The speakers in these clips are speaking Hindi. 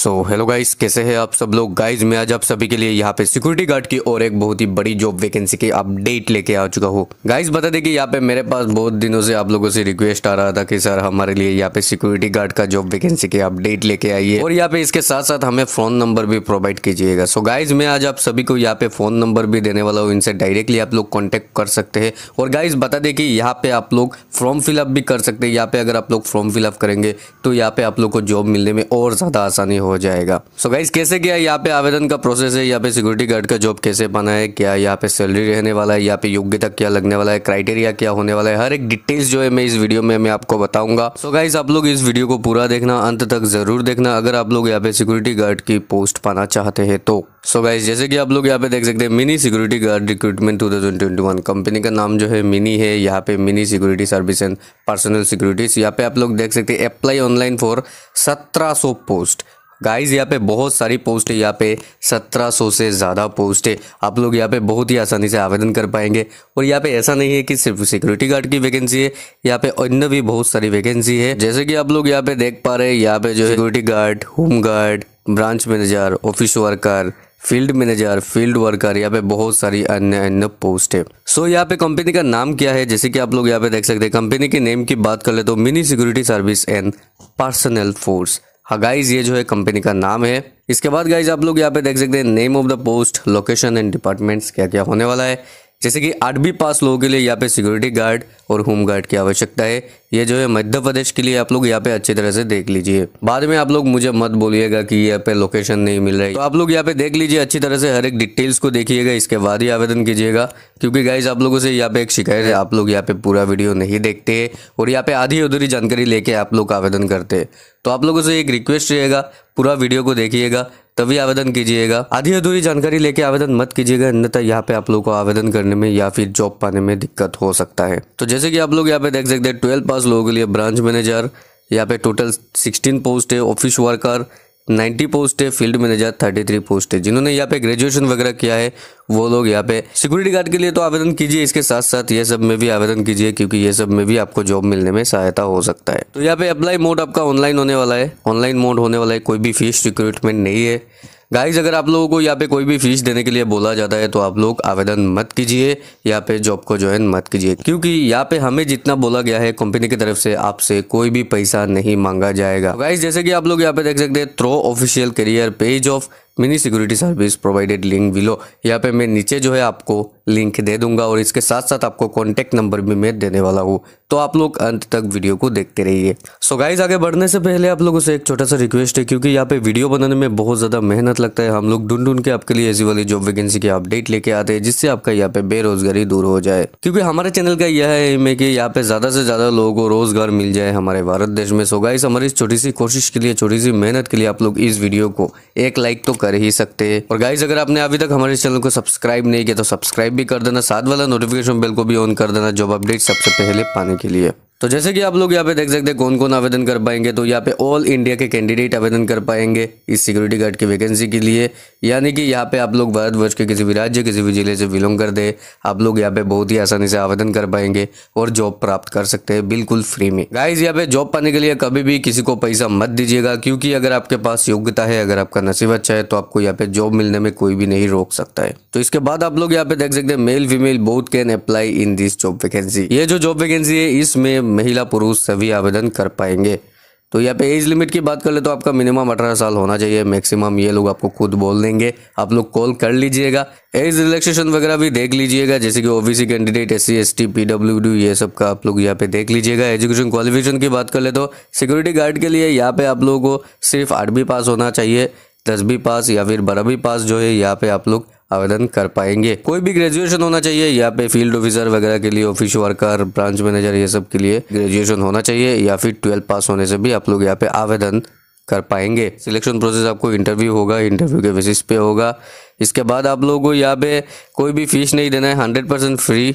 सो हेलो गाइस कैसे हैं आप सब लोग गाइस मैं आज आप सभी के लिए यहाँ पे सिक्योरिटी गार्ड की और एक बहुत ही बड़ी जॉब वैकेंसी की अपडेट लेके आ चुका हूँ गाइस बता दें कि यहाँ पे मेरे पास बहुत दिनों से आप लोगों से रिक्वेस्ट आ रहा था कि सर हमारे लिए यहाँ पे सिक्योरिटी गार्ड का जॉब वैकेंसी की अपडेट लेके आइए और यहाँ पे इसके साथ साथ हमें फोन नंबर भी प्रोवाइड कीजिएगा सो गाइज मैं आज आप सभी को यहाँ पे फोन नंबर भी देने वाला हूँ इनसे डायरेक्टली आप लोग कॉन्टेक्ट कर सकते हैं और गाइज बता दें कि यहाँ पे आप लोग फॉर्म फिलअप भी कर सकते हैं यहाँ पे अगर आप लोग फॉर्म फिलअप करेंगे तो यहाँ पे आप लोग को जॉब मिलने में और ज़्यादा आसानी हो हो जाएगा सो so गाइज कैसे क्या यहाँ पे आवेदन का प्रोसेस है यहाँ पे सिक्योरिटी गार्ड का जॉब कैसे बना है क्या यहाँ पे सैलरी रहने वाला है यहाँ पे योग्यता क्या लगने वाला है क्राइटेरिया क्या होने वाला है हर एक डिटेल्स जो है मैं इस वीडियो में मैं आपको बताऊंगा सो so गाइज आप लोग इस वीडियो को पूरा देखना अंत तक जरूर देखना अगर आप लोग यहाँ पे सिक्योरिटी गार्ड की पोस्ट पाना चाहते हैं तो सो so गाइज जैसे कि आप लोग यहाँ पे देख सकते हैं mini security guard recruitment 2021 company का नाम जो है मिनी है यहाँ पे mini security service and personal securities यहाँ पे आप लोग देख सकते हैं apply online for 1700 post guys यहाँ पे बहुत सारी पोस्ट है यहाँ पे 1700 से ज़्यादा पोस्ट है आप लोग यहाँ पे बहुत ही आसानी से आवेदन कर पाएंगे और यहाँ पे ऐसा नहीं है कि सिर्फ सिक्योरिटी गार्ड की वैकेंसी है यहाँ पे अन्य भी बहुत सारी वैकेंसी है जैसे कि आप लोग यहाँ पे देख पा रहे हैं यहाँ पे जो है security guard home guard branch manager office worker field manager field worker यहाँ पे बहुत सारी अन्य अन्य पोस्ट है सो so, यहाँ पे कंपनी का नाम क्या है जैसे कि आप लोग यहाँ पे देख सकते हैं कंपनी के नेम की बात कर ले तो mini security service and personal force हाँ गाइज ये जो है कंपनी का नाम है इसके बाद गाइज आप लोग यहाँ पे देख सकते हैं name of the post location and departments क्या क्या होने वाला है जैसे कि आठवीं पास लोगों के लिए यहाँ पे सिक्योरिटी गार्ड और होम गार्ड की आवश्यकता है ये जो है मध्य प्रदेश के लिए आप लोग यहाँ पे अच्छी तरह से देख लीजिए बाद में आप लोग मुझे मत बोलिएगा कि यहाँ पे लोकेशन नहीं मिल रही तो आप लोग यहाँ पे देख लीजिए अच्छी तरह से हर एक डिटेल्स को देखिएगा इसके बाद ही आवेदन कीजिएगा क्योंकि गाइज आप लोगों से यहाँ पे एक शिकायत है आप लोग यहाँ पे पूरा वीडियो नहीं देखते है और यहाँ पे आधी अधूरी जानकारी लेके आप लोग आवेदन करते हैं तो आप लोगों से एक रिक्वेस्ट रहेगा पूरा वीडियो को देखिएगा तभी आवेदन कीजिएगा आधी अधूरी जानकारी लेके आवेदन मत कीजिएगा अन्यथा यहाँ पे आप लोग को आवेदन करने में या फिर जॉब पाने में दिक्कत हो सकता है तो जैसे कि आप लोग यहाँ पे देख सकते हैं ट्वेल्थ पास लोगों के लिए ब्रांच मैनेजर यहाँ पे टोटल सिक्सटीन पोस्ट है ऑफिस वर्कर 90 पोस्ट है फील्ड मैनेजर 33 पोस्ट है जिन्होंने यहाँ पे ग्रेजुएशन वगैरह किया है वो लोग यहाँ पे सिक्योरिटी गार्ड के लिए तो आवेदन कीजिए इसके साथ साथ ये सब में भी आवेदन कीजिए क्योंकि ये सब में भी आपको जॉब मिलने में सहायता हो सकता है तो यहाँ पे अप्लाई मोड आपका ऑनलाइन होने वाला है ऑनलाइन मोड होने वाला है कोई भी फीस रिक्रूटमेंट नहीं है गाइज अगर आप लोगों को यहाँ पे कोई भी फीस देने के लिए बोला जाता है तो आप लोग आवेदन मत कीजिए यहाँ पे जॉब को ज्वाइन मत कीजिए क्योंकि यहाँ पे हमें जितना बोला गया है कंपनी की तरफ से आपसे कोई भी पैसा नहीं मांगा जाएगा गाइज जैसे कि आप लोग यहाँ पे देख सकते हैं through official career page of mini security service provided link below यहाँ पे मैं नीचे जो है आपको लिंक दे दूंगा और इसके साथ साथ आपको कॉन्टैक्ट नंबर भी मैं देने वाला हूँ तो आप लोग अंत तक वीडियो को देखते रहिए सो गाइज आगे बढ़ने से पहले आप लोगों से एक छोटा सा रिक्वेस्ट है क्योंकि यहाँ पे वीडियो बनाने में बहुत ज़्यादा मेहनत लगता है हम लोग ढूंढ ढूंढ के आपके लिए ऐसी वाली जॉब वैकेंसी की अपडेट लेके आते हैं जिससे आपका यहाँ पे बेरोजगारी दूर हो जाए क्योंकि हमारे चैनल का यह एम है कि यहाँ पे ज़्यादा से ज़्यादा लोगों को रोजगार मिल जाए हमारे भारत देश में सो गाइज हमारी इस छोटी सी कोशिश के लिए छोटी सी मेहनत के लिए आप लोग इस वीडियो को एक लाइक तो कर ही सकते हैं और गाइज अगर आपने अभी तक हमारे चैनल को सब्सक्राइब नहीं किया तो सब्सक्राइब भी कर देना साथ वाला नोटिफिकेशन बेल को भी ऑन कर देना जॉब अपडेट सबसे पहले पाने के लिए तो जैसे कि आप लोग यहाँ पे देख सकते हैं कौन कौन आवेदन कर पाएंगे तो यहाँ पे ऑल इंडिया के कैंडिडेट आवेदन कर पाएंगे इस सिक्योरिटी गार्ड की वैकेंसी के लिए यानी कि यहाँ पे आप लोग भारतवर्ष के किसी भी राज्य किसी भी जिले से बिलोंग कर दे आप लोग यहाँ पे बहुत ही आसानी से आवेदन कर पाएंगे और जॉब प्राप्त कर सकते हैं बिल्कुल फ्री में गाइज यहाँ पे जॉब पाने के लिए कभी भी किसी को पैसा मत दीजिएगा क्योंकि अगर आपके पास योग्यता है अगर आपका नसीब अच्छा है तो आपको यहाँ पे जॉब मिलने में कोई भी नहीं रोक सकता है तो इसके बाद आप लोग यहाँ पे देख सकते हैं male female both can apply in this job vacancy ये जो जॉब वैकेंसी है इसमें महिला पुरुष सभी आवेदन कर पाएंगे तो यहाँ पे एज लिमिट की बात कर ले तो आपका मिनिमम अठारह साल होना चाहिए मैक्सिमम ये लोग आपको खुद बोल देंगे आप लोग कॉल कर लीजिएगा एज रिलैक्सेशन वगैरह भी देख लीजिएगा जैसे कि OBC candidate S C S T P W ये सब का आप लोग यहाँ पे देख लीजिएगा एजुकेशन क्वालिफिकेशन की बात कर ले तो सिक्योरिटी गार्ड के लिए यहाँ पे आप लोगों को सिर्फ आठवीं पास होना चाहिए दसवीं पास या फिर बारहवीं पास जो है यहाँ पे आप लोग आवेदन कर पाएंगे कोई भी ग्रेजुएशन होना चाहिए या पे फील्ड ऑफिसर वगैरह के लिए ऑफिस वर्कर ब्रांच मैनेजर ये सब के लिए ग्रेजुएशन होना चाहिए या फिर ट्वेल्थ पास होने से भी आप लोग यहाँ पे आवेदन कर पाएंगे सिलेक्शन प्रोसेस आपको इंटरव्यू होगा इंटरव्यू के बेसिस पे होगा इसके बाद आप लोगों को यहाँ पे कोई भी फीस नहीं देना है हंड्रेड परसेंट फ्री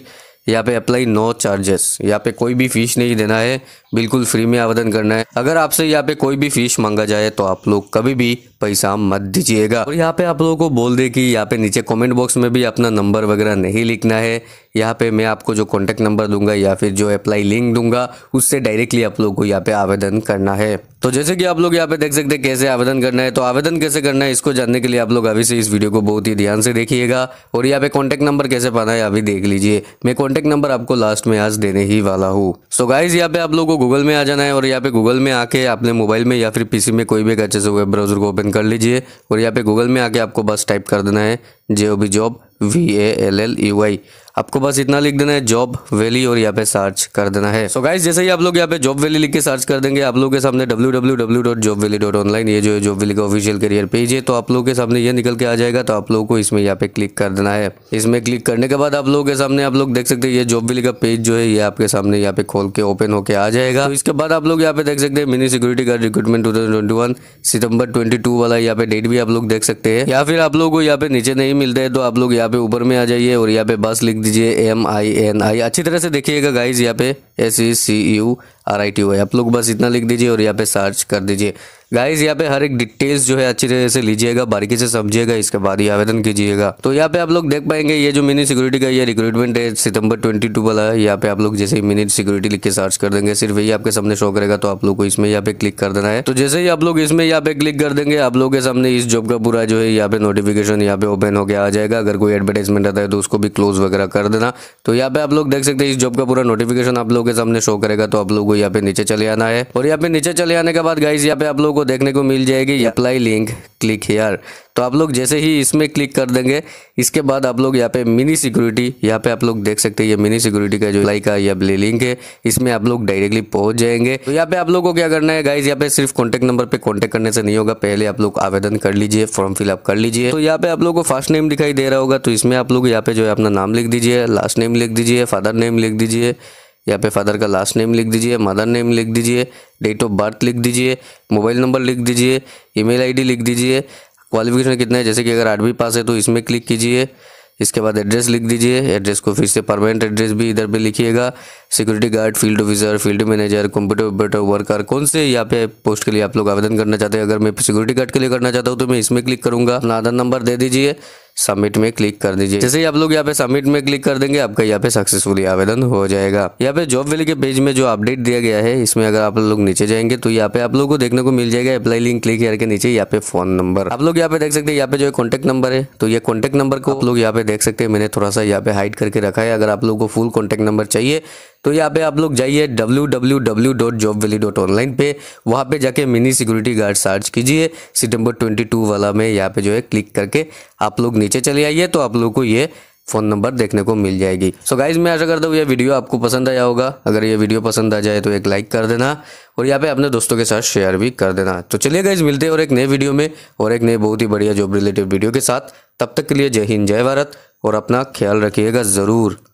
यहाँ पे अप्लाई नो चार्जेस यहाँ पे कोई भी फीस नहीं देना है बिल्कुल फ्री में आवेदन करना है अगर आपसे यहाँ पे कोई भी फीस मांगा जाए तो आप लोग कभी भी पैसा मत दीजिएगा और यहाँ पे आप लोगों को बोल दे कि यहाँ पे नीचे कमेंट बॉक्स में भी अपना नंबर वगैरह नहीं लिखना है यहाँ पे मैं आपको जो कॉन्टेक्ट नंबर दूंगा या फिर जो अप्लाई लिंक दूंगा उससे डायरेक्टली आप लोग को यहाँ पे आवेदन करना है तो जैसे कि आप लोग यहाँ पे देख सकते हैं कैसे आवेदन करना है तो आवेदन कैसे करना है इसको जानने के लिए आप लोग अभी से इस वीडियो को बहुत ही ध्यान से देखिएगा और यहाँ पे कॉन्टेक्ट नंबर कैसे पाना है अभी देख लीजिए मैं कॉन्टेक्ट नंबर आपको लास्ट में आज देने ही वाला हूँ सो गाइज यहाँ पे आप लोग को गूगल में आ जाना है और यहाँ पे गूगल में आके अपने मोबाइल में या फिर पीसी में कोई भी एक अच्छे से वेब ब्राउजर को ओपन ओपन कर लीजिए और यहाँ पे गूगल में आके आपको बस टाइप कर देना है J O B job V A L L U Y आपको बस इतना लिख देना है जॉब वैली और यहाँ पे सर्च कर देना है सो so गाइस जैसे ही आप लोग यहाँ पे जॉब वैली लिख के सर्च कर देंगे आप लोग के सामने www.jobvalley.online ये जो है जॉब वैली का ऑफिशियल करियर पेज है तो आप लोग के सामने ये निकल के आ जाएगा तो आप लोग को इसमें यहाँ पे क्लिक कर देना है इसमें क्लिक करने के बाद आप लोगों के सामने आप लोग देख सकते हैं ये जॉब वैली का पेज जो है ये आपके सामने यहाँ पे खोल के ओपन होके आ जाएगा तो इसके बाद आप लोग यहाँ पे देख सकते हैं mini security guard recruitment two thousand सितंबर ट्वेंटी वाला यहाँ पे डेट भी आप लोग देख सकते हैं या फिर आप लोग को यहाँ पे नीचे नहीं मिलते हैं तो आप लोग यहाँ पे ऊपर में आ जाइए और यहाँ पे बस लिख दीजिए एम आई एन आई अच्छी तरह से देखिएगा गाइज यहाँ पे S E C U R I T Y आप लोग बस इतना लिख दीजिए और यहाँ पे सर्च कर दीजिए गाइज यहाँ पे हर एक डिटेल्स जो है अच्छी तरह से लीजिएगा बारीकी से समझिएगा इसके बाद ही आवेदन कीजिएगा तो यहाँ पे आप लोग देख पाएंगे ये जो मिनी सिक्योरिटी का ये रिक्रूटमेंट है सितंबर 22 वाला है यहाँ पे आप लोग जैसे ही मिनी सिक्योरिटी लिख के सर्च कर देंगे सिर्फ यही आपके सामने शो करेगा तो आप लोग को इसमें यहाँ पे क्लिक कर देना है तो जैसे ही आप लोग इसमें यहाँ पे क्लिक कर देंगे आप लोग के सामने इस जॉब का पूरा जो है यहाँ पे नोटिफिकेशन यहाँ पे ओपन होकर आ जाएगा अगर कोई एडवर्टाइजमेंट आता है तो उसको भी क्लोज वगैरह कर देना तो यहाँ पे आप लोग देख सकते हैं इस जॉब का पूरा नोटिफिकेशन आप लोग के सामने शो करेगा तो आप लोग को यहाँ पे नीचे चले आना है और यहाँ पे नीचे चले आने के बाद गाइज यहाँ पे आप लोग को देखने को मिल जाएगी अप्लाई लिंक क्लिक हेयर तो आप लोग जैसे ही इसमें क्लिक कर देंगे इसके बाद आप लोग यहाँ पे मिनी सिक्योरिटी यहाँ पे आप लोग देख सकते हैं ये मिनी सिक्योरिटी का जो लाई का या ब्ले लिंक है इसमें आप लोग डायरेक्टली पहुंच जाएंगे तो यहाँ पे आप लोगों को क्या करना है गाइज यहाँ पे सिर्फ कॉन्टेक्ट नंबर पे कॉन्टेक्ट करने से नहीं होगा पहले आप लोग आवेदन कर लीजिए फॉर्म फिलअप कर लीजिए तो यहाँ पे आप लोग को फर्स्ट नेम दिखाई दे रहा होगा तो इसमें आप लोग यहाँ पे जो है अपना नाम लिख दीजिए लास्ट नेम लिख दीजिए फादर नेम लिख दीजिए यहाँ पे फादर का लास्ट नेम लिख दीजिए मदर नेम लिख दीजिए डेट ऑफ बर्थ लिख दीजिए मोबाइल नंबर लिख दीजिए ईमेल आईडी लिख दीजिए क्वालिफिकेशन कितना है जैसे कि अगर आठवीं पास है तो इसमें क्लिक कीजिए इसके बाद एड्रेस लिख दीजिए एड्रेस को फिर से परमानेंट एड्रेस भी इधर पे लिखिएगा security guard field officer field manager computer operator worker कौन से यहाँ पे पोस्ट के लिए आप लोग आवेदन करना चाहते हैं अगर मैं सिक्योरिटी गार्ड के लिए करना चाहता हूँ तो मैं इसमें क्लिक करूँगा अपना आधार नंबर दे दीजिए सबमिट में क्लिक कर दीजिए जैसे ही आप लोग यहाँ पे सबमिट में क्लिक कर देंगे आपका यहाँ पे सक्सेसफुली आवेदन हो जाएगा यहाँ पे जॉब वेली के पेज में जो अपडेट दिया गया है इसमें अगर आप लोग नीचे जाएंगे तो यहाँ पे आप लोग को देखने को मिल जाएगा अप्लाई लिंक क्लिक करके नीचे यहाँ पे फोन नंबर आप लोग यहाँ पे देख सकते हैं यहाँ पे जो कॉन्टेक्ट नंबर है तो ये कॉन्टेक्ट नंबर को आप लोग यहाँ पे देख सकते हैं मैंने थोड़ा सा यहाँ पे हाइड करके रखा है अगर आप लोग को फुल कॉन्टेक्ट नंबर चाहिए तो यहाँ पे आप लोग जाइए W W W dot job valley dot online पे वहाँ पे जाके मिनी सिक्योरिटी गार्ड सर्च कीजिए सितंबर ट्वेंटी टू वाला में यहाँ पे जो है क्लिक करके आप लोग नीचे चले आइए तो आप लोग को ये फ़ोन नंबर देखने को मिल जाएगी सो so गाइज मैं आशा करता हूँ ये वीडियो आपको पसंद आया होगा अगर ये वीडियो पसंद आ जाए तो एक लाइक कर देना और यहाँ पे अपने दोस्तों के साथ शेयर भी कर देना तो चलिए गाइज मिलते हैं और एक नए वीडियो में और एक नए बहुत ही बढ़िया जॉब रिलेटेड वीडियो के साथ तब तक के लिए जय हिंद जय भारत और अपना ख्याल रखिएगा ज़रूर